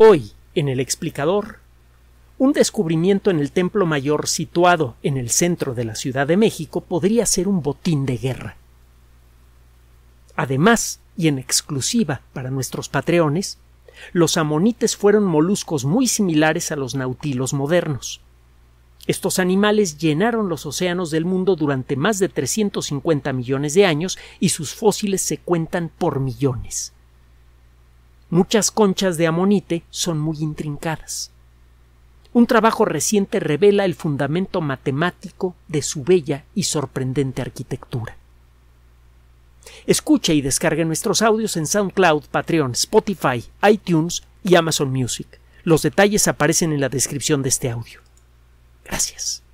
Hoy, en el explicador, un descubrimiento en el Templo Mayor situado en el centro de la Ciudad de México podría ser un botín de guerra. Además, y en exclusiva para nuestros patreones, los amonites fueron moluscos muy similares a los nautilos modernos. Estos animales llenaron los océanos del mundo durante más de 350 millones de años y sus fósiles se cuentan por millones. Muchas conchas de amonite son muy intrincadas. Un trabajo reciente revela el fundamento matemático de su bella y sorprendente arquitectura. Escuche y descargue nuestros audios en SoundCloud, Patreon, Spotify, iTunes y Amazon Music. Los detalles aparecen en la descripción de este audio. Gracias.